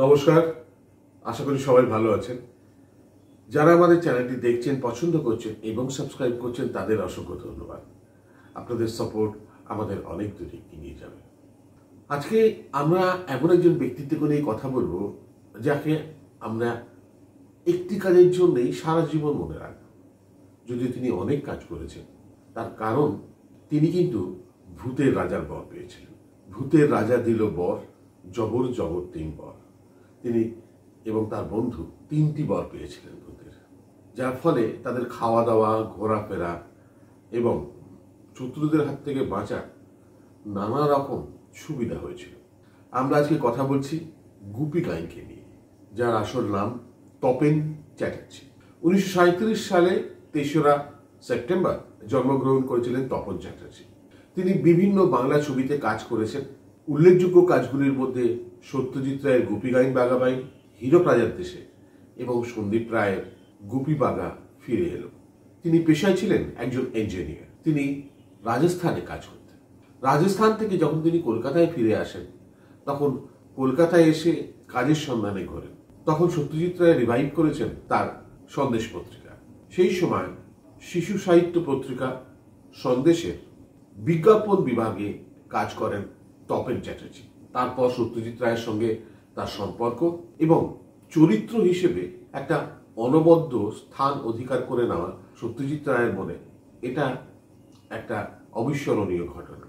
নমস্কার আশা করি সবাই ভালো আছেন যারা আমাদের চ্যানেলটি দেখছেন পছন্দ করছেন এবং সাবস্ক্রাইব করছেন তাদের অসংখ্য ধন্যবাদ আপনাদের সাপোর্ট আমাদের অনেক দূরে এগিয়ে যাবে আজকে আমরা এমন একজন ব্যক্তিত্ব নিয়ে কথা বলবো যাকে আমরা একটি কাজের জন্যই সারা জীবন মনে রাখব যদিও তিনি অনেক কাজ করেছেন তার কারণ তিনি কিন্তু ভূতের রাজার বর পেয়েছিলেন ভূতের রাজা দিল বর জবর জগৎ তিন বর তিনি এবং তার বন্ধু তিনটি বর পেয়েছিলেন ভূতের যার ফলে তাদের খাওয়া দাওয়া ঘোরাফেরা এবং শত্রুদের হাত থেকে বাঁচা নানা রকম সুবিধা হয়েছিল আমরা আজকে কথা বলছি গুপি গাইনকে নিয়ে যার আসল নাম তপেন চ্যাটার্জি উনিশশো সালে তেসরা সেপ্টেম্বর জন্মগ্রহণ করেছিলেন তপন চ্যাটার্জি তিনি বিভিন্ন বাংলা ছবিতে কাজ করেছেন উল্লেখযোগ্য কাজগুলির মধ্যে সত্যজিৎ রায়ের গোপীগাইন বাগাবাইন হীরক রাজার দেশে এবং সন্দীপ রায়ের গোপীবাগা ফিরে এলো তিনি পেশায় ছিলেন একজন ইঞ্জিনিয়ার তিনি রাজস্থানে কাজ করতেন রাজস্থান থেকে যখন তিনি কলকাতায় ফিরে আসেন তখন কলকাতায় এসে কাজের সন্ধানে ঘোরেন তখন সত্যজিৎ রায় রিভাইভ করেছেন তার সন্দেশ পত্রিকা সেই সময় শিশু সাহিত্য পত্রিকা সন্দেশের বিজ্ঞাপন বিভাগে কাজ করেন তপেন চ্যাটার্জি তারপর সত্যজিৎ রায়ের সঙ্গে তার সম্পর্ক এবং চরিত্র হিসেবে একটা অনবদ্য স্থান অধিকার করে নেওয়া সত্যজিৎ রায়ের মনে এটা একটা অবিস্মরণীয় ঘটনা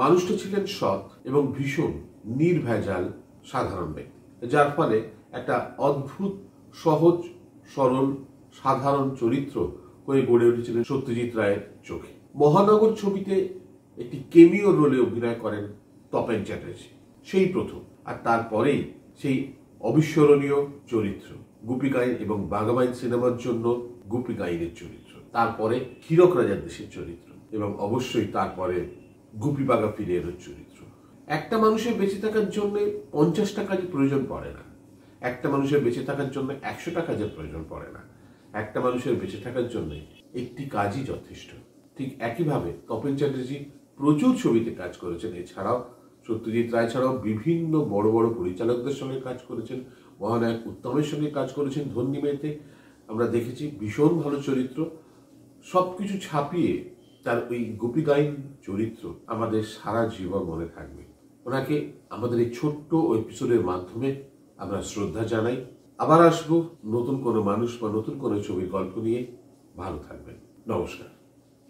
মানুষটা ছিলেন সৎ এবং ভীষণ নির্ভেজাল সাধারণ ব্যক্তি যার ফলে একটা অদ্ভুত সহজ সরল সাধারণ চরিত্র হয়ে গড়ে উঠেছিলেন সত্যজিৎ রায়ের চোখে মহানগর ছবিতে একটি কেমিও রোলে অভিনয় করেন তপেন চ্যাটার্জি সেই প্রথম আর তারপরেই সেই অবিস্মরণীয় চরিত্র গুপিকাইন এবং বাঘাবাইন সিনেমার জন্য গুপিকাইনের চরিত্র তারপরে হিরক রাজার দেশের চরিত্র এবং অবশ্যই তারপরে গুপি বাঘা ফিরে এলোর চরিত্র একটা মানুষের বেঁচে থাকার জন্য পঞ্চাশ টাকা যে প্রয়োজন পড়ে না একটা মানুষের বেঁচে থাকার জন্য একশো টাকা যে প্রয়োজন পড়ে না একটা মানুষের বেঁচে থাকার জন্য একটি কাজই যথেষ্ট ঠিক একইভাবে তপেন চ্যাটার্জি প্রচুর ছবিতে কাজ করেছেন এছাড়াও সত্যজিৎ রায় ছাড়াও বিভিন্ন বড় বড় পরিচালকদের সঙ্গে কাজ করেছেন মহানায়ক উত্তমের সঙ্গে কাজ করেছেন ধন্যী মেয়েতে আমরা দেখেছি ভীষণ ভালো চরিত্র সব কিছু ছাপিয়ে তার ওই গোপীগাইন চরিত্র আমাদের সারা জীবন মনে থাকবে ওনাকে আমাদের এই ছোট্ট এপিসোডের মাধ্যমে আমরা শ্রদ্ধা জানাই আবার আসবো নতুন কোনো মানুষ বা নতুন কোনো ছবির গল্প নিয়ে ভালো থাকবেন নমস্কার